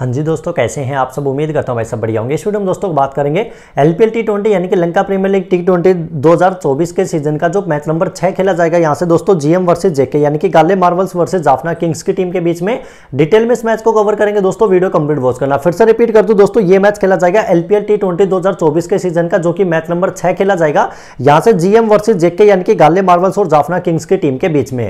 हाँ जी दोस्तों कैसे हैं आप सब उम्मीद करता हूँ भाई सब बढ़िया होंगे इस वीडियो में दोस्तों बात करेंगे L P L T twenty यानी कि Lanka premier league T twenty दो हज़ार चौबीस के सीजन का जो मैच नंबर छः खेला जाएगा यहाँ से दोस्तों जीएम वर्सेस जेके यानी कि Galle Marvels versus Jaffna kings की टीम के बीच में डिटेल में इस मैच को कवर करेंगे दोस्तों वीडियो कंप्लीट वॉच करना फिर से रिपीट कर दूँ दोस्तों ये मैच खेला जाएगा L P L T twenty दो हज़ार चौबीस के सीजन का जो कि मैच नंबर छः खेला जाएगा यहाँ से जीएम वर्सेज जेके यानी कि गाले मार्वल्स और जाफना किंग्स की टीम के बीच में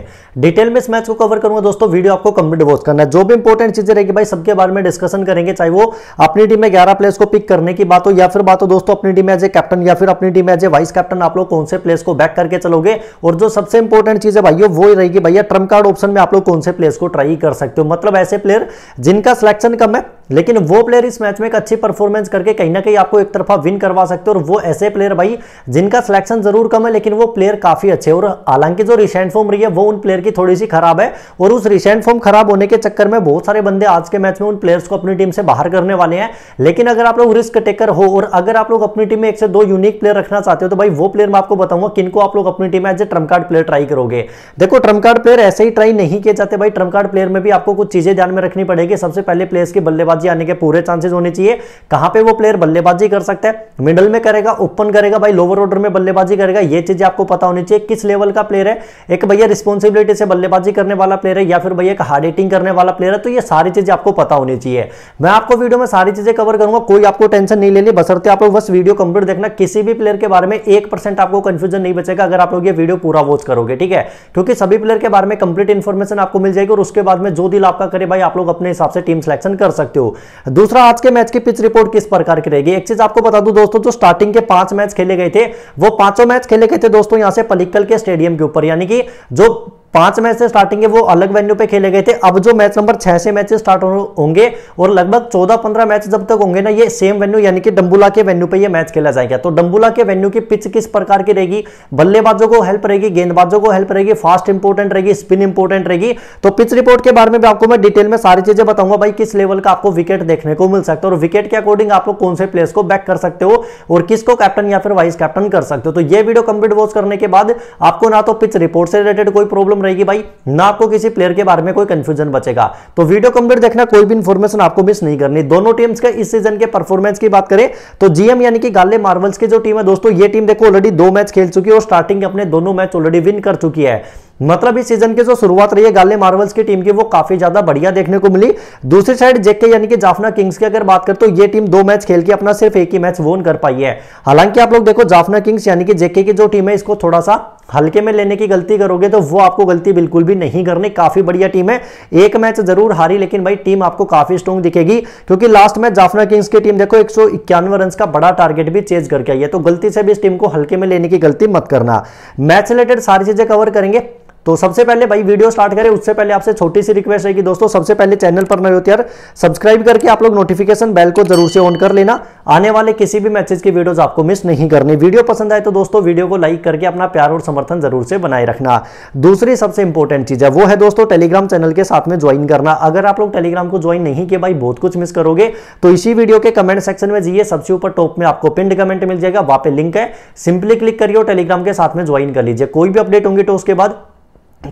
डिटेल में इस मैच को कवर करूँगा दोस्तों वीडियो आपको कंप्लीट वॉच करना है जो भी इंपॉर्टेंट चीज़ें रहेगी भाई सबके बारे में डिस्कशन करेंगे चाहे वो अपनी टीम में ग्यारह प्लेयर्स को पिक करने की बात हो या फिर बात हो दोस्तों अपनी टीम में एज ए कैप्टन या फिर अपनी टीम में एज ए वाइस कैप्टन आप लोग कौन से प्लेयर्स को बैक करके चलोगे और जो सबसे इंपॉर्टेंट चीज है भाइयों वो ही रहेगी भैया ट्रम्प कार्ड ऑप्शन में आप लोग कौन से प्लेयर्स को ट्राई कर सकते हो मतलब ऐसे प्लेयर जिनका सिलेक्शन कम है लेकिन वो प्लेयर इस मैच में एक अच्छी परफॉर्मेंस करके कहीं ना कहीं आपको एक तरफा विन करवा सकते हैं और वो ऐसे प्लेयर भाई जिनका सिलेक्शन जरूर कम है लेकिन वो प्लेयर काफी अच्छे और हालांकि जो रिसेंट फॉर्म रही है वो उन प्लेयर की थोड़ी सी खराब है और उस रिसेंट फॉर्म खराब होने के चक्कर में बहुत सारे बंदे आज के मैच में उन प्लेयर्स को अपनी टीम से बाहर करने वाले हैं लेकिन अगर आप लोग रिस्क टेकर हो और अगर आप लोग अपनी टीम में एक से दो यूनिक प्लेयर रखना चाहते हो तो भाई वो प्लेयर मैं आपको बताऊंगा किनको आप लोग अपनी टीम में as a trump card player try करोगे देखो ट्रम कार्ड प्लेयर ऐसे ही ट्राई नहीं किए जाते भाई ट्रम कार्ड प्लेयर में भी आपको कुछ चीजें ध्यान में रखनी पड़ेगी सबसे पहले प्लेयर्स की बल्लेबाज बल्लेबाजी आने के पूरे चांसेस होने चाहिए कहां पे वो प्लेयर बल्लेबाजी कर सकता है मिडल में करेगा ओपन करेगा भाई लोअर ऑर्डर में बल्लेबाजी करेगा ये चीजें आपको पता होनी चाहिए किस लेवल का प्लेयर है एक भैया रिस्पॉन्सिबिलिटी से बल्लेबाजी करने वाला प्लेयर है या फिर भैया एक हार्ड हिटिंग करने वाला प्लेयर है तो ये सारी चीजें आपको पता होनी चाहिए मैं आपको वीडियो में सारी चीजें कवर करूंगा कोई आपको टेंशन नहीं लेनी बसरते आप बस वीडियो कंप्लीट देखना किसी भी प्लेयर के बारे में एक आपको कंफ्यूजन नहीं बचेगा अगर आप लोग ये वीडियो पूरा वॉच करोगे ठीक है क्योंकि सभी प्लेयर के बारे में कंप्लीट इन्फॉर्मेशन आपको मिल जाएगी और उसके बाद में जो दिल आपका करे भाई आप लोग अपने हिसाब से टीम सिलेक्शन कर सकते हो हो दूसरा आज के मैच की पिच रिपोर्ट किस प्रकार की रहेगी एक चीज आपको बता दूं दोस्तों जो स्टार्टिंग के पांच मैच खेले गए थे वो पांचों मैच खेले गए थे दोस्तों यहां से पलिक्कल के स्टेडियम के ऊपर यानी कि जो पांच मैच से स्टार्टिंग है वो अलग वेन्यू पे खेले गए थे अब जो मैच नंबर छह से मैच स्टार्ट होंगे और लगभग चौदह पंद्रह मैच जब तक होंगे ना ये सेम वेन्यू यानी कि डंबुला के वेन्यू पे ये मैच खेला जाएगा तो डम्बुला के वेन्यू की पिच किस प्रकार की रहेगी बल्लेबाजों को हेल्प रहेगी गेंदबाजों को हेल्प रहेगी फास्ट इंपोर्टेंट रहेगी स्पिन इंपोर्टेंट रहेगी तो पिच रिपोर्ट के बारे में भी आपको मैं डिटेल में सारी चीजें बताऊंगा भाई किस लेवल का आपको विकेट देखने को मिल सकता है और विकेट के अकॉर्डिंग आप लोग कौन से प्लेयर्स को बैक कर सकते हो और किसको कैप्टन या फिर वाइस कैप्टन कर सकते हो तो ये वीडियो कंप्लीट वॉच करने के बाद आपको ना तो पिच रिपोर्ट से रिलेटेड कोई प्रॉब्लम रहेगी भाई ना आपको किसी प्लेयर के बारे में कोई कंफ्यूजन बचेगा तो वीडियो कंप्लीट देखना कोई भी इन्फॉर्मेशन आपको मिस नहीं करनी दोनों टीम्स के इस सीजन के परफॉर्मेंस की बात करें तो जीएम यानी कि गाले मार्वल्स की जो टीम है दोस्तों ये टीम देखो ऑलरेडी दो मैच खेल चुकी है और स्टार्टिंग अपने दोनों मैच ऑलरेडी विन कर चुकी है मतलब इस सीजन की जो शुरुआत रही है गाले मार्वल्स की टीम की वो काफी ज्यादा बढ़िया देखने को मिली दूसरी साइड जेके यानी कि जाफना किंग्स की अगर बात करें तो ये टीम दो मैच खेल के अपना सिर्फ एक ही मैच वोन कर पाई है हालांकि आप लोग देखो जाफना किंग्स यानी कि जेके की जो टीम है इसको थोड़ा सा हल्के में लेने की गलती करोगे तो वो आपको गलती बिल्कुल भी नहीं करनी काफी बढ़िया टीम है एक मैच जरूर हारी लेकिन भाई टीम आपको काफी स्ट्रॉन्ग दिखेगी क्योंकि लास्ट मैच जाफना किंग्स की टीम देखो एक रन का बड़ा टारगेट भी चेज करके आई है तो गलती से भी इस टीम को हल्के में लेने की गलती मत करना मैच रिलेटेड सारी चीजें कवर करेंगे तो सबसे पहले भाई वीडियो स्टार्ट करें उससे पहले आपसे छोटी सी रिक्वेस्ट है कि दोस्तों सबसे पहले चैनल पर नहीं होते तो यार सब्सक्राइब करके आप लोग नोटिफिकेशन बेल को जरूर से ऑन कर लेना आने वाले किसी भी मैसेज की वीडियोस आपको मिस नहीं करनी वीडियो पसंद आए तो दोस्तों वीडियो को लाइक करके अपना प्यार और समर्थन जरूर से बनाए रखना दूसरी सबसे इंपॉर्टेंट चीज है वो है दोस्तों टेलीग्राम चैनल के साथ में ज्वाइन करना अगर आप लोग टेलीग्राम को ज्वाइन नहीं किया भाई बहुत कुछ मिस करोगे तो इसी वीडियो के कमेंट सेक्शन में जाइए सबसे ऊपर टॉप में आपको पिंड कमेंट मिल जाएगा वहां पे लिंक है सिंपली क्लिक करिए और टेलीग्राम के साथ में ज्वाइन कर लीजिए कोई भी अपडेट होंगे तो उसके बाद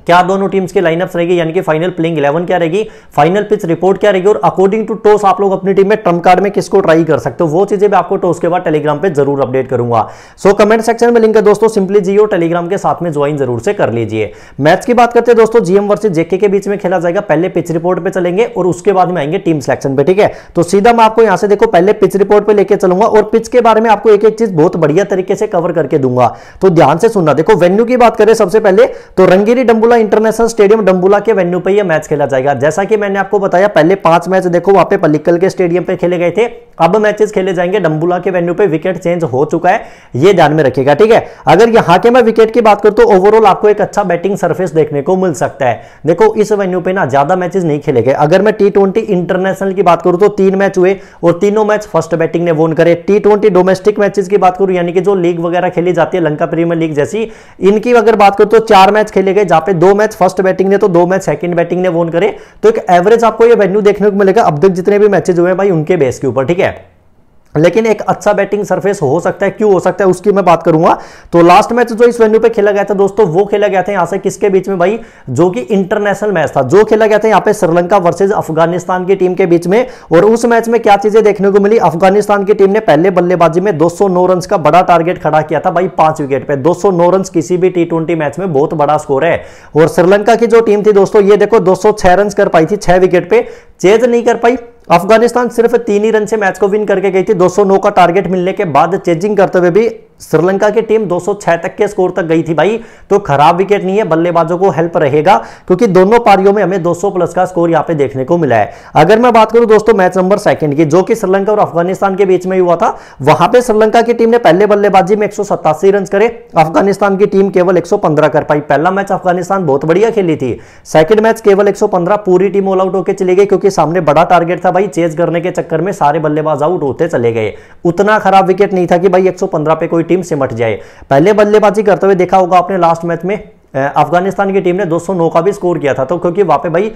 क्या दोनों टीम्स के लाइनअप्स रहेगी यानी कि फाइनल प्लेइंग 11 क्या रहेगी फाइनल पिच रिपोर्ट क्या रहेगी और अकॉर्डिंग टू टॉस आप लोग अपनी टीम में ट्रम्प कार्ड में किसको ट्राई कर सकते हो वो चीजें भी आपको टॉस के बाद टेलीग्राम पे जरूर अपडेट करूंगा सो so, कमेंट सेक्शन में लिंक है दोस्तों सिंपली जियो टेलीग्राम के साथ में ज्वाइन जरूर से कर लीजिए मैच की बात करते हैं दोस्तों जीएम वर्सेज जेके के बीच में खेला जाएगा पहले पिच रिपोर्ट पर चलेंगे और उसके बाद में आएंगे टीम सिलेक्शन पर ठीक है तो सीधा मैं आपको यहां से देखो पहले पिच रिपोर्ट पर लेकर चलूंगा और पिच के बारे में आपको एक एक चीज बहुत बढ़िया तरीके से कवर करके दूंगा तो ध्यान से सुनना देखो वेन्यू की बात करें सबसे पहले तो रंगेरी डम्बू डम्बुला इंटरनेशनल स्टेडियम डम्बुला के वेन्यू पर यह मैच खेला जाएगा जैसा कि मैंने आपको बताया पहले पांच मैच देखो वहां पे पल्लिकल के स्टेडियम पे खेले गए थे अब मैचेस खेले जाएंगे डंबुला के वेन्यू पे विकेट चेंज हो चुका है ये ध्यान में रखिएगा ठीक है अगर यहाँ के मैं विकेट की बात करूं तो ओवरऑल आपको एक अच्छा बैटिंग सर्फेस देखने को मिल सकता है देखो इस वेन्यू पे ना ज्यादा मैचेस नहीं खेले गए अगर मैं टी इंटरनेशनल की बात करूं तो तीन मैच हुए और तीनों मैच फर्स्ट बैटिंग ने वोन करे टी डोमेस्टिक मैचेस की बात करूं यानी कि जो लीग वगैरह खेली जाती है लंका प्रीमियर लीग जैसी इनकी अगर बात करूं तो चार मैच खेले गए जहां पर दो मैच फर्स्ट बैटिंग ने तो दो मैच सेकंड बैटिंग ने वोन करे तो एक एवरेज आपको यह वेन्यू देखने को मिलेगा अब तक जितने भी मैचेज हुए भाई उनके बेस के ऊपर ठीक है है लेकिन एक अच्छा बैटिंग सरफेस हो सकता है क्यों हो सकता है उसकी मैं बात करूंगा तो लास्ट मैच जो इस वेन्यू पे खेला गया था दोस्तों वो खेला गया था यहां से किसके बीच में भाई जो कि इंटरनेशनल मैच था जो खेला गया था यहां पे श्रीलंका वर्सेस अफगानिस्तान की टीम के बीच में और उस मैच में क्या चीजें देखने को मिली अफगानिस्तान की टीम ने पहले बल्लेबाजी में दो रन का बड़ा टारगेट खड़ा किया था भाई पांच विकेट पर दो रन किसी भी टी मैच में बहुत बड़ा स्कोर है और श्रीलंका की जो टीम थी दोस्तों ये देखो दो रन कर पाई थी छह विकेट पे चेज नहीं कर पाई अफगानिस्तान सिर्फ तीन ही रन से मैच को विन करके गई थी 209 का टारगेट मिलने के बाद चेजिंग करते हुए भी श्रीलंका की टीम 206 तक के स्कोर तक गई थी भाई तो खराब विकेट नहीं है बल्लेबाजों को हेल्प रहेगा क्योंकि दोनों पारियों में हमें 200 प्लस का स्कोर यहां पे देखने को मिला है अगर मैं बात करूं दोस्तों मैच नंबर सेकंड की जो कि श्रीलंका और अफगानिस्तान के बीच में हुआ था वहां पे श्रीलंका की टीम ने पहले बल्लेबाजी में एक रन करे अफगानिस्तान की टीम केवल एक कर पाई पहला मैच अफगानिस्तान बहुत बढ़िया खेली थी सेकेंड मैच केवल एक पूरी टीम ऑल आउट होकर चली गई क्योंकि सामने बड़ा टारगेट था भाई चेज करने के चक्कर में सारे बल्लेबाज आउट होते चले गए उतना खराब विकेट नहीं था कि भाई एक पे कोई टीम सिमट जाए पहले बल्लेबाजी करते हुए देखा होगा आपने लास्ट मैच में अफगानिस्तान की टीम ने 209 का भी स्कोर किया था तो क्योंकि वहां पे भाई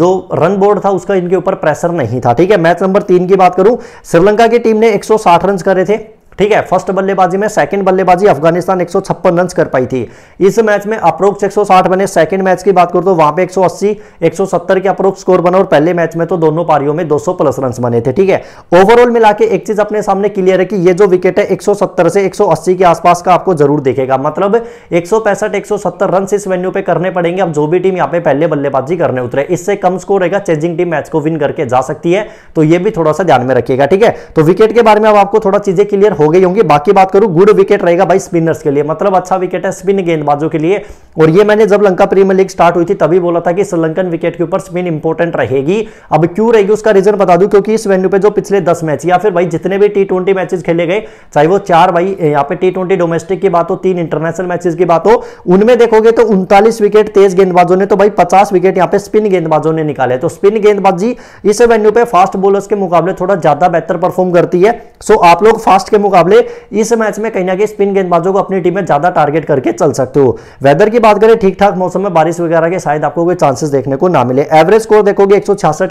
जो रन बोर्ड था उसका इनके ऊपर प्रेशर नहीं था ठीक है मैच नंबर तीन की बात करूं श्रीलंका की टीम ने 160 रन करे थे ठीक है फर्स्ट बल्लेबाजी में सेकंड बल्लेबाजी अफगानिस्तान एक रन कर पाई थी इस मैच में अप्रोक्स 160 बने सेकंड मैच की बात करो तो वहां पे 180 170 के अप्रोक्स स्कोर बना और पहले मैच में तो दोनों पारियों में 200 प्लस रन बने थे ठीक है ओवरऑल मिला के एक चीज अपने सामने क्लियर है कि ये जो विकेट है एक से एक के आसपास का आपको जरूर देखेगा मतलब एक सौ रन इस वेन्यू पे करने पड़ेंगे अब जो भी टीम यहाँ पे पहले बल्लेबाजी करने उतरे इससे कम स्कोर रहेगा चेंजिंग टीम मैच को विन करके जा सकती है तो ये भी थोड़ा सा ध्यान में रखिएगा ठीक है तो विकेट के बारे में अब आपको थोड़ा चीजें क्लियर हो हो गई होंगी बाकी बात करूं गुड विकेट रहेगा भाई स्पिनर्स के लिए मतलब अच्छा विकेट है स्पिन गेंदबाजों के लिए और ये मैंने जब लंका प्रीमियर लीग स्टार्ट हुई थी तभी बोला था कि श्रीलंकन विकेट के ऊपर स्पिन इंपॉर्टेंट रहेगी अब क्यों रहेगी उसका रीजन बता दू क्योंकि इस वेन्यू पे जो पिछले दस मैच या फिर भाई जितने भी टी मैचेस खेले गए चाहे वो चार भाई यहाँ पे टी डोमेस्टिक की बात हो तीन इंटरनेशनल मैचेस की बात हो उनमें देखोगे तो उनतालीस विकेट तेज गेंदबाजों ने तो भाई पचास विकेट यहाँ पे स्पिन गेंदबाजों ने निकाले तो स्पिन गेंदबाजी इस वेन्यू पे फास्ट बॉलर्स के मुकाबले थोड़ा ज्यादा बेहतर परफॉर्म करती है सो आप लोग फास्ट के मुकाबले मुकाबले इस मैच में कहीं ना कहीं स्पिन गेंदबाजों को अपनी टीम में ज्यादा टारगेट करके चल सकते हो वेदर की बात करें ठीक ठाक मौसम में बारिश वगैरह के शायद आपको कोई चांसेस देखने को ना मिले एवरेज स्कोर देखोगे एक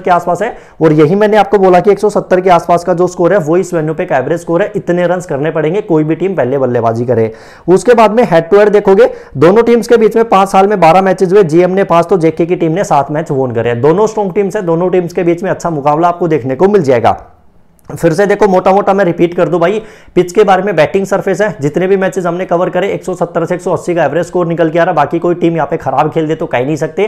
के आसपास है और यही मैंने आपको बोला कि एक के आसपास का जो स्कोर है वो इस वेन्यू पे एक एवरेज स्कोर है इतने रन करने पड़ेंगे कोई भी टीम पहले बल्लेबाजी करे उसके बाद में हेड टू हेड देखोगे दोनों टीम्स के बीच में पांच साल में बारह मैचेज हुए जीएम ने पांच तो जेके की टीम ने सात मैच वोन करे दोनों स्ट्रॉन्ग टीम्स है दोनों टीम्स के बीच में अच्छा मुकाबला आपको देखने को मिल जाएगा फिर से देखो मोटा मोटा मैं रिपीट कर दूं भाई पिच के बारे में बैटिंग सरफेस है जितने भी मैचेस हमने कवर करे 170 से 180 का एवरेज स्कोर निकल के आ रहा बाकी कोई टीम यहाँ पे खराब खेल दे तो कह नहीं सकते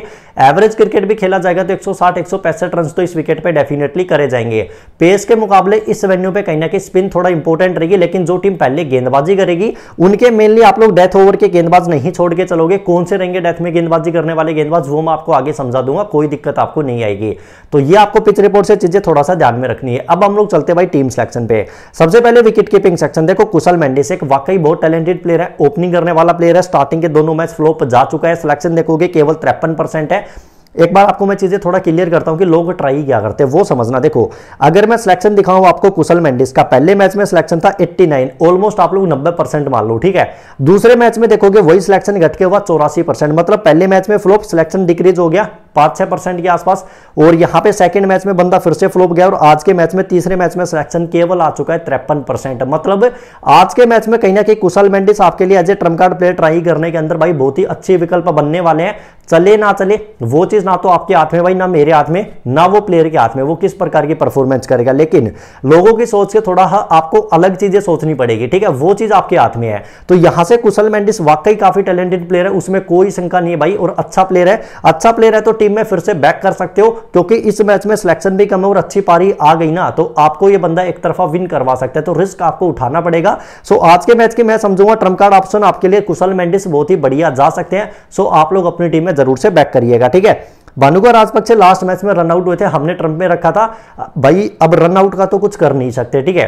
एवरेज क्रिकेट भी खेला जाएगा तो 160 165 रन तो इस विकेट पे डेफिनेटली करे जाएंगे पेस के मुकाबले इस वेन्यू पे कहीं ना कहीं स्पिन थोड़ा इंपॉर्टेंट रहेगी लेकिन जो टीम पहले गेंदबाजी करेगी उनके मेनली आप लोग डेथ ओवर के गेंदबाज नहीं छोड़ के चलोगे कौन से रहेंगे डेथ में गेंदबाजी करने वाले गेंदबाज वो मैं आपको आगे समझा दूंगा कोई दिक्कत आपको नहीं आएगी तो ये आपको पिच रिपोर्ट से चीजें थोड़ा सा ध्यान में रखनी है अब हम लोग चलते सकते भाई टीम सिलेक्शन पे सबसे पहले विकेट कीपिंग सेक्शन देखो कुशल मेंडिस एक वाकई बहुत टैलेंटेड प्लेयर है ओपनिंग करने वाला प्लेयर है स्टार्टिंग के दोनों मैच फ्लोप जा चुका है सिलेक्शन देखोगे केवल तिरपन है एक बार आपको मैं चीज़ें थोड़ा क्लियर करता हूं कि लोग ट्राई क्या करते हैं वो समझना देखो अगर मैं सिलेक्शन दिखाऊं आपको कुशल मैंडिस का पहले मैच में सिलेक्शन था 89 ऑलमोस्ट आप लोग 90 परसेंट मान लो ठीक है दूसरे मैच में देखोगे वही सिलेक्शन घट के हुआ चौरासी परसेंट मतलब पहले मैच में फ्लोप सिलेक्शन डिक्रीज हो गया पाँच छः परसेंट के आसपास और यहाँ पे सेकंड मैच में बंदा फिर से फ्लोप गया और आज के मैच में तीसरे मैच में सिलेक्शन केवल आ चुका है तिरपन परसेंट मतलब आज के मैच में कहीं ना कहीं कुशल मैंडिस आपके लिए as a trump card player try करने के अंदर भाई बहुत ही अच्छे विकल्प बनने वाले हैं चले ना चले वो चीज़ ना तो आपके हाथ में भाई ना मेरे हाथ में ना वो प्लेयर के हाथ में वो किस प्रकार की परफॉर्मेंस करेगा लेकिन लोगों की सोच के थोड़ा हा, आपको अलग चीज़ें सोचनी पड़ेगी ठीक है वो चीज़ आपके हाथ में है तो यहां से कुशल मैंडिस वाकई काफ़ी टैलेंटेड प्लेयर है उसमें कोई शंका नहीं है भाई और अच्छा प्लेयर है अच्छा प्लेयर है तो टीम में फिर से बैक कर सकते हो क्योंकि इस मैच में सिलेक्शन भी कम है और अच्छी पारी आ गई ना तो आपको ये बंदा एक तरफा विन करवा सकता है तो रिस्क आपको उठाना पड़ेगा सो आज के मैच के मैं समझूंगा ट्रम्प कार्ड ऑप्शन आपके लिए कुशल मैंडिस बहुत ही बढ़िया जा सकते हैं सो आप लोग अपनी टीम में जरूर से बैक करिएगा ठीक है भानुका राजपक्षे लास्ट मैच में रन आउट हुए थे हमने ट्रंप में रखा था भाई अब रन आउट का तो कुछ कर नहीं सकते ठीक है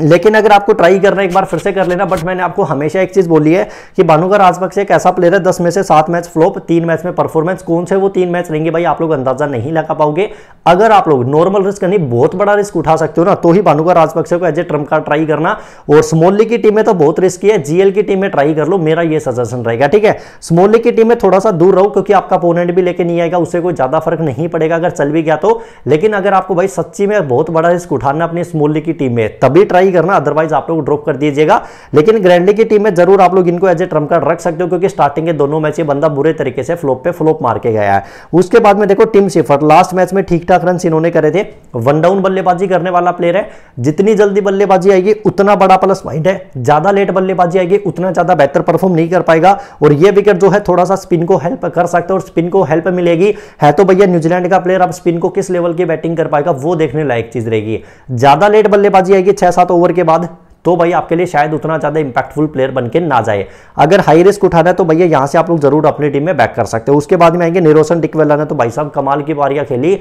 लेकिन अगर आपको ट्राई करना एक बार फिर से कर लेना बट मैंने आपको हमेशा एक चीज़ बोली है कि भानुकर राजपक्ष एक ऐसा प्लेयर है दस में से सात मैच फ्लॉप तीन मैच में परफॉर्मेंस कौन से वो तीन मैच रहेंगे भाई आप लोग अंदाजा नहीं लगा पाओगे अगर आप लोग नॉर्मल रिस्क नहीं बहुत बड़ा रिस्क उठा सकते हो ना तो ही भानुकर राजपक्ष को एज ए ट्रम्प का ट्राई करना और स्मॉल की टीम में तो बहुत रिस्क है जीएल की टीम में ट्राई कर लो मेरा ये सजेशन रहेगा ठीक है स्मॉल की टीम में थोड़ा सा दूर रहो क्योंकि आपका अपोनेंट भी लेके नहीं आएगा उससे कोई ज़्यादा फर्क नहीं पड़ेगा अगर चल भी गया तो लेकिन अगर आपको भाई सच्ची में बहुत बड़ा रिस्क उठाना अपनी स्मॉल की टीम में तभी ट्राई ही करना अदरवाइज आप लोग ड्रॉप कर दीजिएगा लेकिन ग्रैंडली की टीम में जरूर आप लोग इनको एज ए ट्रम कार्ड रख सकते हो क्योंकि स्टार्टिंग के दोनों मैच ये बंदा बुरे तरीके से फ्लोप पे फ्लोप मार के गया है उसके बाद में देखो टीम सिफर लास्ट मैच में ठीक ठाक रन इन्होंने करे थे वन डाउन बल्लेबाजी करने वाला प्लेयर है जितनी जल्दी बल्लेबाजी आएगी उतना बड़ा प्लस पॉइंट है ज्यादा लेट बल्लेबाजी आएगी उतना ज्यादा बेहतर परफॉर्म नहीं कर पाएगा और यह विकेट जो है थोड़ा सा स्पिन को हेल्प कर सकता है और स्पिन को हेल्प मिलेगी है तो भैया न्यूजीलैंड का प्लेयर अब स्पिन को किस लेवल की बैटिंग कर पाएगा वो देखने लायक चीज रहेगी ज्यादा लेट बल्लेबाजी आएगी छह सात ओवर के बाद तो भाई आपके लिए शायद उतना ज़्यादा इंपैक्टफुल प्लेयर बनकर ना जाए अगर हाई रिस्क उठाना है तो भैया यहां से आप लोग जरूर अपनी टीम में बैक कर सकते हैं उसके बाद में आएंगे निरोशन डिकवेला ने तो भाई साहब कमाल की पारियाँ खेली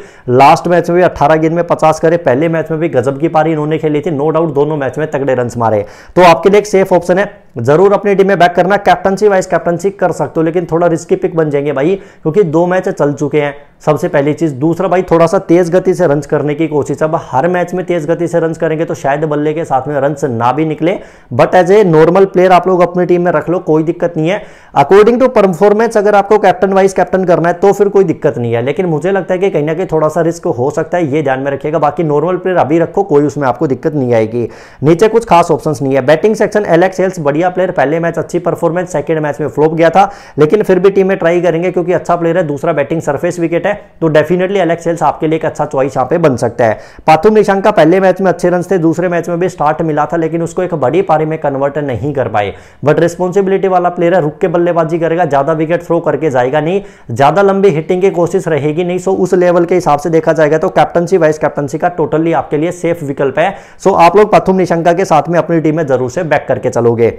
लास्ट मैच में भी 18 गेंद में 50 करे पहले मैच में भी गजब की पारी इन्होंने खेली थी नो डाउट दोनों मैच में तगड़े रन मारे तो आपके लिए एक सेफ ऑप्शन है जरूर अपनी टीम में बैक करना कैप्टनसी वाइस कैप्टनसी कर सकते हो लेकिन थोड़ा रिस्की पिक बन जाएंगे भाई क्योंकि दो मैच चल चुके हैं सबसे पहली चीज दूसरा भाई थोड़ा सा तेज गति से रन करने की कोशिश अब हर मैच में तेज गति से रन करेंगे तो शायद बल्ले के साथ में रन ना भी निकले but as a normal player आप लोग अपनी टीम में रख लो कोई दिक्कत नहीं है अकॉर्डिंग टू परफॉर्मेंस अगर आपको कैप्टन वाइस कैप्टन करना है तो फिर कोई दिक्कत नहीं है लेकिन मुझे लगता है कि कहीं ना कहीं थोड़ा सा रिस्क हो सकता है ये ध्यान में रखिएगा बाकी नॉर्मल प्लेयर अभी रखो कोई उसमें आपको दिक्कत नहीं आएगी नीचे कुछ खास ऑप्शन नहीं है बैटिंग सेक्शन एलेक्स हेल्स बढ़िया बढ़िया प्लेयर पहले मैच अच्छी परफॉर्मेंस सेकंड मैच में फ्लोप गया था लेकिन फिर भी टीम में ट्राई करेंगे क्योंकि अच्छा प्लेयर है दूसरा बैटिंग सरफेस विकेट है तो डेफिनेटली एलेक्स हेल्स आपके लिए एक अच्छा चॉइस यहाँ पे बन सकता है पाथुम निशांक का पहले मैच में अच्छे रन थे दूसरे मैच में भी स्टार्ट मिला था लेकिन उसको एक बड़ी पारी में कन्वर्ट नहीं कर पाए बट रिस्पॉन्सिबिलिटी वाला प्लेयर है रुक के बल्लेबाजी करेगा ज्यादा विकेट थ्रो करके जाएगा नहीं ज्यादा लंबी हिटिंग की कोशिश रहेगी नहीं सो उस लेवल के हिसाब से देखा जाएगा तो कैप्टनसी वाइस कैप्टनसी का टोटली आपके लिए सेफ विकल्प है सो आप लोग पथुम निशंका के साथ में अपनी टीम में जरूर से बैक करके चलोगे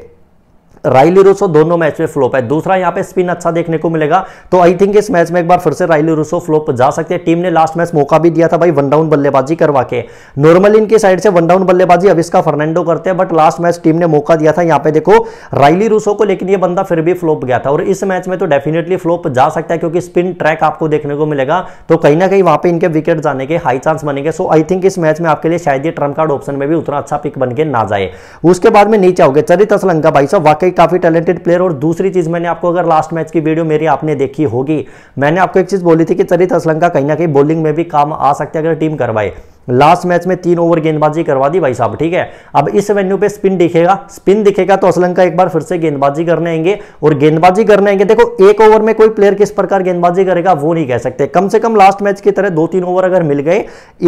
राइली रूसो दोनों मैच में फ्लोप है दूसरा यहां पे स्पिन अच्छा देखने को मिलेगा तो आई थिंक इस मैच में एक बार फिर से राइली रूसो फ्लोप जा सकते हैं टीम ने लास्ट मैच मौका भी दिया था भाई वन डाउन बल्लेबाजी करवा के नॉर्मली इनकी साइड से वन डाउन बल्लेबाजी अब इसका फर्नांडो करते हैं बट लास्ट मैच टीम ने मौका दिया था यहां पर देखो राइली रूसो को लेकिन यह बंदा फिर भी फ्लोप गया था और इस मैच में तो डेफिनेटली फ्लोप जा सकता है क्योंकि स्पिन ट्रैक आपको देखने को मिलेगा तो कहीं ना कहीं वहां पर इनके विकेट जाने के हाई चांस बनेंगे सो आई थिंक इस मैच में आपके लिए शायद ये ट्रम कार्ड ऑप्शन में भी उतना अच्छा पिक बन के ना जाए उसके बाद में नीचे आओगे चरित असलंका भाई साहब वाकई वाकई काफ़ी टैलेंटेड प्लेयर और दूसरी चीज़ मैंने आपको अगर लास्ट मैच की वीडियो मेरी आपने देखी होगी मैंने आपको एक चीज़ बोली थी कि चरित असलंका कहीं ना कहीं बॉलिंग में भी काम आ सकते हैं अगर टीम करवाए लास्ट मैच में तीन ओवर गेंदबाजी करवा दी भाई साहब ठीक है अब इस वेन्यू पे स्पिन दिखेगा स्पिन दिखेगा तो असलंका एक बार फिर से गेंदबाजी करने आएंगे और गेंदबाजी करने आएंगे देखो एक ओवर में कोई प्लेयर किस प्रकार गेंदबाजी करेगा वो नहीं कह सकते कम से कम लास्ट मैच की तरह दो तीन ओवर अगर मिल गए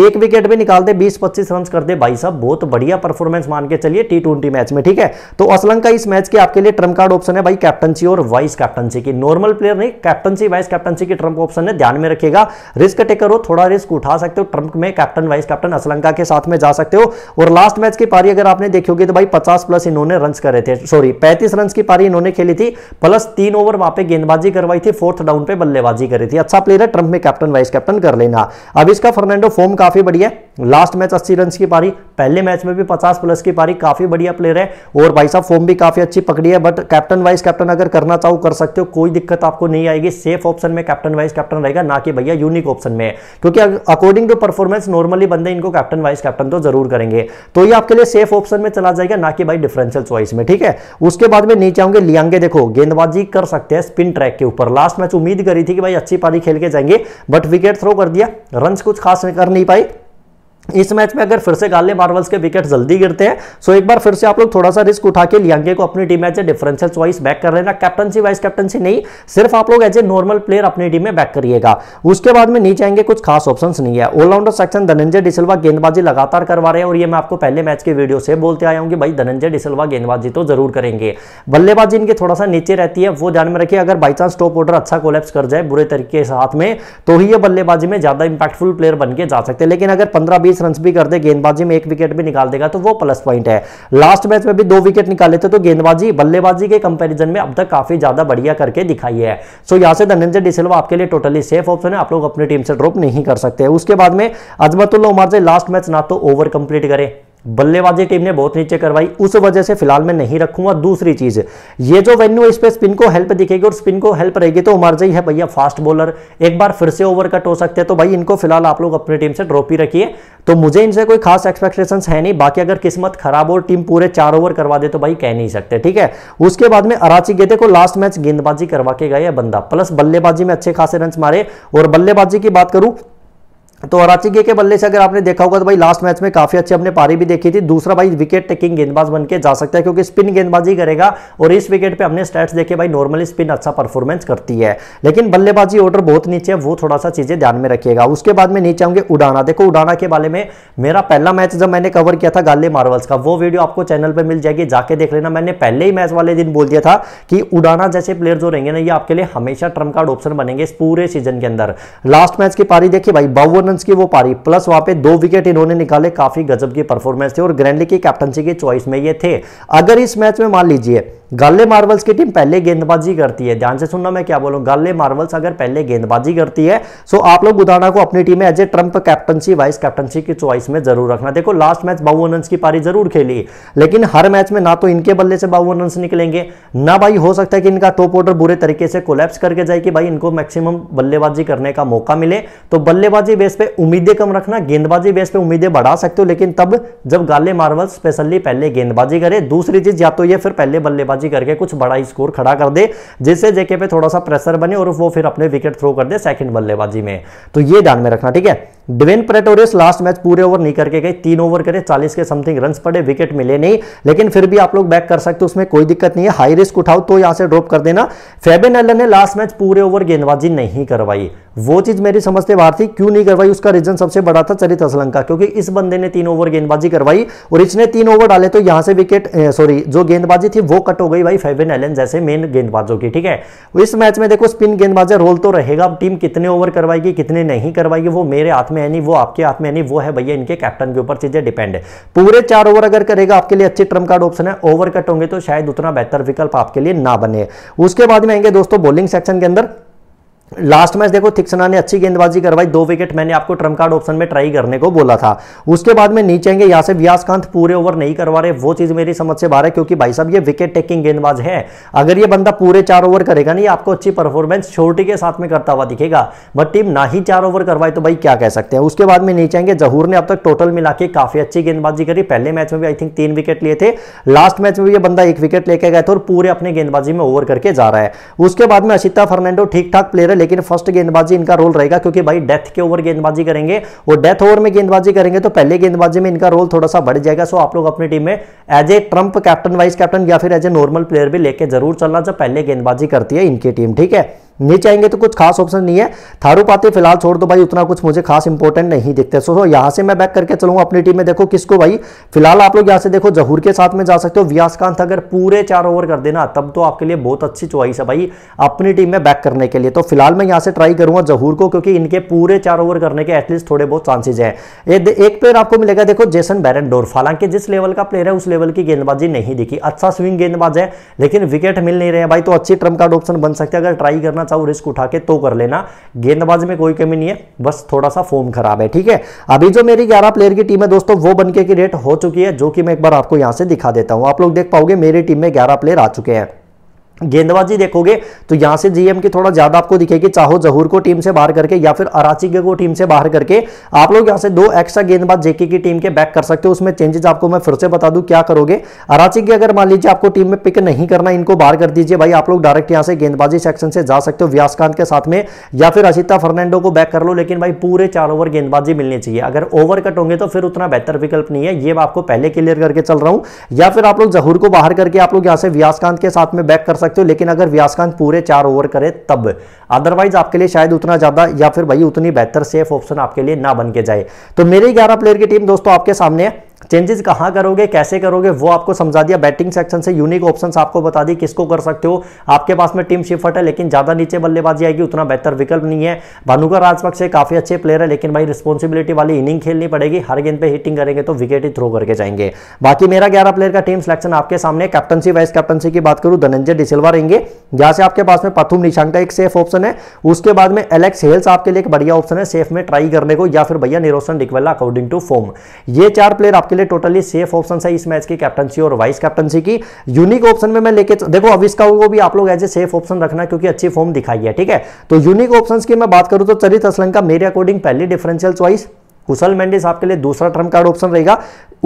एक विकेट भी निकाल दे बीस पच्चीस रन कर दे भाई साहब बहुत बढ़िया परफॉर्मेंस मान के चलिए टी मैच में ठीक है तो असलंका इस मैच के आपके लिए ट्रम कार्ड ऑप्शन है भाई कैप्टनसी और वाइस कैप्टनसी की नॉर्मल प्लेयर नहीं कैप्टनसी वाइस कैप्टनसी की ट्रम्प ऑप्शन है ध्यान में रखेगा रिस्क टेकर हो थोड़ा रिस्क उठा सकते हो ट्रम्प में कैप्टन वाइस कैप्टन असलंका के साथ में जा सकते हो और लास्ट मैच की पारी अगर आपने देखी होगी तो भाई पचास प्लस इन्होंने रन करे थे सॉरी पैंतीस रन की पारी इन्होंने खेली थी प्लस तीन ओवर वहां पे गेंदबाजी करवाई थी फोर्थ डाउन पे बल्लेबाजी करी थी अच्छा प्लेयर है ट्रंप में कैप्टन वाइस कैप्टन कर लेना अब इसका फर्नांडो फॉर्म काफी बढ़िया लास्ट मैच अस्सी रन की पारी पहले मैच में भी पचास प्लस की पारी काफी बढ़िया प्लेयर है और भाई साहब फॉर्म भी काफी अच्छी पकड़ी है बट कैप्टन वाइस कैप्टन अगर करना चाहो कर सकते हो कोई दिक्कत आपको नहीं आएगी सेफ ऑप्शन में कैप्टन वाइस कैप्टन रहेगा ना कि भैया यूनिक ऑप्शन में क्योंकि अकॉर्डिंग टू परफॉर्मेंस नॉर्मली बंदे इनको कैप्टन वाइस कैप्टन तो जरूर करेंगे तो ये आपके लिए सेफ ऑप्शन में चला जाएगा ना कि भाई डिफरेंशियल चॉइस में ठीक है उसके बाद में नीचे आऊंगे लियांगे देखो गेंदबाजी कर सकते हैं स्पिन ट्रैक के ऊपर लास्ट मैच उम्मीद करी थी कि भाई अच्छी पारी खेल के जाएंगे बट विकेट थ्रो कर दिया रन कुछ खास कर नहीं पाई इस मैच में अगर फिर से गाले मार्वल्स के विकेट जल्दी गिरते हैं सो एक बार फिर से आप लोग थोड़ा सा रिस्क उठा के लियांगे को अपनी टीम में as a differential wise back कर लेना कैप्टनसी वाइस कैप्टनसी नहीं सिर्फ आप लोग एज ए नॉर्मल प्लेयर अपनी टीम में बैक करिएगा उसके बाद में नीचे आएंगे कुछ खास ऑप्शन नहीं है ऑलराउंडर सेक्शन धनंजय डिसल्वा गेंदबाजी लगातार करवा रहे हैं और ये मैं आपको पहले मैच के वीडियो से बोलते आया हूँ कि भाई धनंजय डिसल्वा गेंदबाजी तो जरूर करेंगे बल्लेबाजी इनके थोड़ा सा नीचे रहती है वो ध्यान में रखिए अगर बाई चांस टॉप ऑर्डर अच्छा कोलेप्स कर जाए बुरे तरीके से हाथ में तो ही ये बल्लेबाजी में ज्यादा इंपैक्टफुल प्लेयर बन के जा सकते हैं लेकिन अगर पंद्रह बीस रन भी कर दे गेंदबाजी में एक विकेट भी निकाल देगा तो वो प्लस पॉइंट है लास्ट मैच में भी दो विकेट निकाले थे तो गेंदबाजी बल्लेबाजी के कंपेरिजन में अब तक काफी ज्यादा बढ़िया करके दिखाई है सो यहाँ से धनंजय डिसल्वा आपके लिए टोटली सेफ ऑप्शन है आप लोग अपनी टीम से ड्रॉप नहीं कर सकते उसके बाद में अजमतुल्ला उमर से लास्ट मैच ना तो ओवर कंप्लीट करें बल्लेबाजी टीम ने बहुत नीचे करवाई उस वजह से फिलहाल मैं नहीं रखूंगा दूसरी चीज ये जो वेन्यू इस पे स्पिन को हेल्प दिखेगी और स्पिन को हेल्प रहेगी तो जी है भैया फास्ट बॉलर एक बार फिर से ओवर कट हो सकते हैं तो भाई इनको फिलहाल आप लोग अपनी टीम से ड्रॉप ही रखिए तो मुझे इनसे कोई खास एक्सपेक्टेशन है नहीं बाकी अगर किस्मत खराब हो टीम पूरे चार ओवर करवा दे तो भाई कह नहीं सकते ठीक है उसके बाद में अराची गेते को लास्ट मैच गेंदबाजी करवा के गए बंदा प्लस बल्लेबाजी में अच्छे खासे रन मारे और बल्लेबाजी की बात करूं तो कराची के, बल्ले से अगर आपने देखा होगा तो भाई लास्ट मैच में काफी अच्छी हमने पारी भी देखी थी दूसरा भाई विकेट टेकिंग गेंदबाज बन के जा सकता है क्योंकि स्पिन गेंदबाजी करेगा और इस विकेट पे हमने स्टैट्स देखे भाई नॉर्मली स्पिन अच्छा परफॉर्मेंस करती है लेकिन बल्लेबाजी ऑर्डर बहुत नीचे है वो थोड़ा सा चीजें ध्यान में रखिएगा उसके बाद में नीचे आऊंगे उड़ाना देखो उड़ाना के बारे में मेरा पहला मैच जब मैंने कवर किया था गाले मार्वल्स का वो वीडियो आपको चैनल पर मिल जाएगी जाके देख लेना मैंने पहले ही मैच वाले दिन बोल दिया था कि उड़ाना जैसे प्लेयर जो रहेंगे ना ये आपके लिए हमेशा ट्रम कार्ड ऑप्शन बनेंगे इस पूरे सीजन के अंदर लास्ट मैच की पारी देखिए भाई बावन परफॉर्मेंस की वो पारी प्लस वहां पे दो विकेट इन्होंने निकाले काफी गजब की परफॉर्मेंस थी और ग्रैंडली की कैप्टनसी के चॉइस में ये थे अगर इस मैच में मान लीजिए गाले मार्वल्स की टीम पहले गेंदबाजी करती है ध्यान से सुनना मैं क्या बोलूँ गाले मार्वल्स अगर पहले गेंदबाजी करती है सो आप लोग उदाना को अपनी टीम में as a trump captaincy vice captaincy की चॉइस में जरूर रखना देखो लास्ट मैच बाबू की पारी जरूर खेली लेकिन हर मैच में ना तो इनके बल्ले से बाबू निकलेंगे ना भाई हो सकता है कि इनका टॉप ऑर्डर बुरे तरीके से कोलेप्स करके जाए कि भाई इनको मैक्सिमम बल्लेबाजी करने का मौका मिले तो बल्लेबाजी बेस पर उम्मीदें कम रखना गेंदबाजी बेस पर उम्मीदें बढ़ा सकते हो लेकिन तब जब गाले मार्वल्स स्पेशली पहले गेंदबाजी करे दूसरी चीज या तो ये फिर पहले बल्लेबाजी बल्लेबाजी करके कुछ बड़ा स्कोर खड़ा कर दे जिससे जेके पे थोड़ा सा प्रेशर बने और वो फिर अपने विकेट थ्रो कर दे सेकंड बल्लेबाजी में तो ये ध्यान में रखना ठीक है डिवेन प्रेटोरियस लास्ट मैच पूरे ओवर नहीं करके गए तीन ओवर करे चालीस के समथिंग रन पड़े विकेट मिले नहीं लेकिन फिर भी आप लोग बैक कर सकते हो उसमें कोई दिक्कत नहीं है हाई रिस्क उठाओ तो यहां से ड्रॉप कर देना फेबेन एलन ने लास्ट मैच पूरे ओवर गेंदबाजी नहीं करवाई वो चीज मेरी समझते बाहर थी क्यों नहीं करवाई उसका रीजन सबसे बड़ा था चरित असलंग का क्योंकि इस बंदे ने तीन ओवर गेंदबाजी करवाई और इसने तीन ओवर डाले तो यहां से विकेट सॉरी जो गेंदबाजी थी वो कट हो गई भाई फेबिन एलन जैसे मेन गेंदबाजों की ठीक है तो इस मैच में देखो स्पिन गेंदबाजर रोल तो रहेगा टीम कितने ओवर करवाएगी कितने नहीं करवाएगी वो मेरे हाथ में है नहीं वो आपके हाथ में है नहीं वो है भैया इनके कैप्टन के ऊपर चीजें डिपेंड है पूरे चार ओवर अगर करेगा आपके लिए अच्छे ट्रम कार्ड ऑप्शन है ओवर कट होंगे तो शायद उतना बेहतर विकल्प आपके लिए ना बने उसके बाद में आएंगे दोस्तों बॉलिंग सेक्शन के अंदर लास्ट मैच देखो थिक्सना ने अच्छी गेंदबाजी करवाई दो विकेट मैंने आपको ट्रम कार्ड ऑप्शन में ट्राई करने को बोला था उसके बाद में नीचे आएंगे यहाँ से व्यासकांत पूरे ओवर नहीं करवा रहे वो चीज़ मेरी समझ से बाहर है क्योंकि भाई साहब ये विकेट टेकिंग गेंदबाज है अगर ये बंदा पूरे चार ओवर करेगा नहीं आपको अच्छी परफॉर्मेंस छोटी के साथ में करता हुआ दिखेगा बट टीम ना ही चार ओवर करवाए तो भाई क्या कह सकते हैं उसके बाद में नीचे आएंगे जहूर ने अब तक टोटल मिला के काफ़ी अच्छी गेंदबाजी करी पहले मैच में भी आई थिंक तीन विकेट लिए थे लास्ट मैच में भी ये बंदा एक विकेट लेके गए थे और पूरे अपने गेंदबाजी में ओवर करके जा रहा है उसके बाद में अशिता फर्नांडो ठीक ठाक प्लेयर लेकिन फर्स्ट गेंदबाजी इनका रोल रहेगा क्योंकि भाई डेथ के ओवर गेंदबाजी करेंगे और डेथ ओवर में गेंदबाजी करेंगे तो पहले गेंदबाजी में इनका रोल थोड़ा सा बढ़ जाएगा सो आप लोग अपनी टीम में as a trump captain vice captain या फिर एज ए नॉर्मल प्लेयर भी लेके जरूर चलना जब पहले गेंदबाजी करती है इनकी टीम ठीक है नीचे आएंगे तो कुछ खास ऑप्शन नहीं है थारूपाती फिलहाल छोड़ दो भाई उतना कुछ मुझे खास इंपॉर्टेंट नहीं दिखते सो सो यहाँ से मैं बैक करके चलूंगा अपनी टीम में देखो किसको भाई फिलहाल आप लोग यहाँ से देखो जहूर के साथ में जा सकते हो व्यासकांत अगर पूरे चार ओवर कर देना तब तो आपके लिए बहुत अच्छी चॉइस है भाई अपनी टीम में बैक करने के लिए तो फिलहाल मैं यहाँ से ट्राई करूंगा जहूर को क्योंकि इनके पूरे चार ओवर करने के एटलीस्ट थोड़े बहुत चांसेज हैं एक प्लेयर आपको मिलेगा देखो जेसन डोर्फ हालांकि जिस लेवल का प्लेयर है उस लेवल की गेंदबाजी नहीं दिखी अच्छा स्विंग गेंदबाज है लेकिन विकेट मिल नहीं रहे भाई तो अच्छी ट्रम कार्ड ऑप्शन बन सकते हैं अगर ट्राई करना चाह वो रिस्क उठा के तो कर लेना गेंदबाज में कोई कमी नहीं है बस थोड़ा सा फॉर्म खराब है ठीक है अभी जो मेरी ग्यारह प्लेयर की टीम है दोस्तों वो बनके की रेट हो चुकी है जो कि मैं एक बार आपको यहां से दिखा देता हूं आप लोग देख पाओगे मेरी टीम में ग्यारह प्लेयर आ चुके हैं गेंदबाजी देखोगे तो यहां से जीएम की थोड़ा ज्यादा आपको दिखेगी चाहो जहूर को टीम से बाहर करके या फिर अराची को टीम से बाहर करके आप लोग यहां से दो एक्स्ट्रा गेंदबाज जेके की टीम के बैक कर सकते हो उसमें चेंजेस आपको मैं फिर से बता दूं क्या करोगे अराची के अगर मान लीजिए आपको टीम में पिक नहीं करना इनको बाहर कर दीजिए भाई आप लोग डायरेक्ट यहां से गेंदबाजी सेक्शन से जा सकते हो व्यासकांत के साथ में या फिर अशिता फर्नांडो को बैक कर लो लेकिन भाई पूरे चार ओवर गेंदबाजी मिलनी चाहिए अगर ओवर कट होंगे तो फिर उतना बेहतर विकल्प नहीं है ये आपको पहले क्लियर करके चल रहा हूं या फिर आप लोग जहूर को बाहर करके आप लोग यहां से व्यासकांत के साथ में बैक कर सकते सकते हो लेकिन अगर व्यासकांत पूरे चार ओवर करे तब अदरवाइज आपके लिए शायद उतना ज़्यादा या फिर भाई उतनी बेहतर सेफ ऑप्शन आपके लिए ना बन के जाए तो मेरे ग्यारह प्लेयर की टीम दोस्तों आपके सामने है चेंजेस कहाँ करोगे कैसे करोगे वो आपको समझा दिया बैटिंग सेक्शन से यूनिक ऑप्शंस आपको बता दी किसको कर सकते हो आपके पास में टीम शिफट है लेकिन ज़्यादा नीचे बल्लेबाजी आएगी उतना बेहतर विकल्प नहीं है भानुका राजपक्षे काफ़ी अच्छे प्लेयर है लेकिन भाई रिस्पॉन्सिबिलिटी वाली इनिंग खेलनी पड़ेगी हर गेंद पर हिटिंग करेंगे तो विकेट ही थ्रो करके जाएंगे बाकी मेरा ग्यारह प्लेयर का टीम सिलेक्शन आपके सामने कैप्टनसी वाइस कैप्टनसी की बात करूँ धनंजय डिसिल्वा रहेंगे जहाँ से आपके पास में पथुम निशांक का एक सेफ ऑप्शन है उसके बाद में एलेक्स हेल्स आपके लिए एक बढ़िया ऑप्शन है सेफ में ट्राई करने को या फिर भैया Niroshan Dickwella according to form ये चार प्लेयर आपके आपके लिए टोटली सेफ ऑप्शन है इस मैच की कैप्टनसी और वाइस कैप्टनसी की यूनिक ऑप्शन में मैं लेके देखो अब इसका वो भी आप लोग एज ए सेफ ऑप्शन रखना क्योंकि अच्छी फॉर्म दिखाई है ठीक है तो यूनिक ऑप्शन की मैं बात करूं तो चरित असलंका मेरे अकॉर्डिंग पहली डिफरेंशियल चॉइस कुशल मेंडिस आपके लिए दूसरा ट्रम्प कार्ड ऑप्शन रहेगा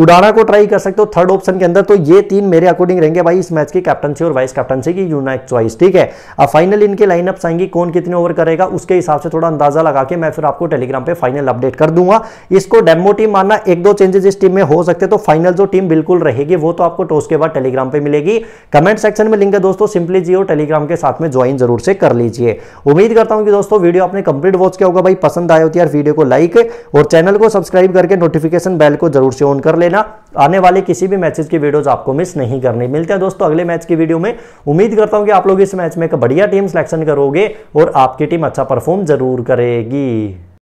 उड़ाना को ट्राई कर सकते हो थर्ड ऑप्शन के अंदर तो ये तीन मेरे अकॉर्डिंग रहेंगे भाई इस मैच की कैप्टनसी और वाइस कैप्टनसी की यूनाइट चॉइस ठीक है अब फाइनल इनके लाइनअप आएंगे कौन कितने ओवर करेगा उसके हिसाब से थोड़ा अंदाजा लगा के मैं फिर आपको टेलीग्राम पे फाइनल अपडेट कर दूंगा इसको डेमो टीम मानना एक दो चेंजेस इस टीम में हो सकते तो फाइनल जो टीम बिल्कुल रहेगी वो तो आपको टॉस के बाद टेलीग्राम पे मिलेगी कमेंट सेक्शन में लिंक है दोस्तों सिंपली जियो टेलीग्राम के साथ में ज्वाइन जरूर से कर लीजिए उम्मीद करता हूँ कि दोस्तों वीडियो आपने कंप्लीट वॉच किया होगा भाई पसंद आया होती है यार वीडियो को लाइक और चैनल को सब्सक्राइब करके नोटिफिकेशन बेल को जरूर से ऑन कर ले लेना आने वाले किसी भी मैचेस की वीडियोस आपको मिस नहीं करनी मिलते हैं दोस्तों अगले मैच की वीडियो में उम्मीद करता हूं कि आप लोग इस मैच में एक बढ़िया टीम सिलेक्शन करोगे और आपकी टीम अच्छा परफॉर्म जरूर करेगी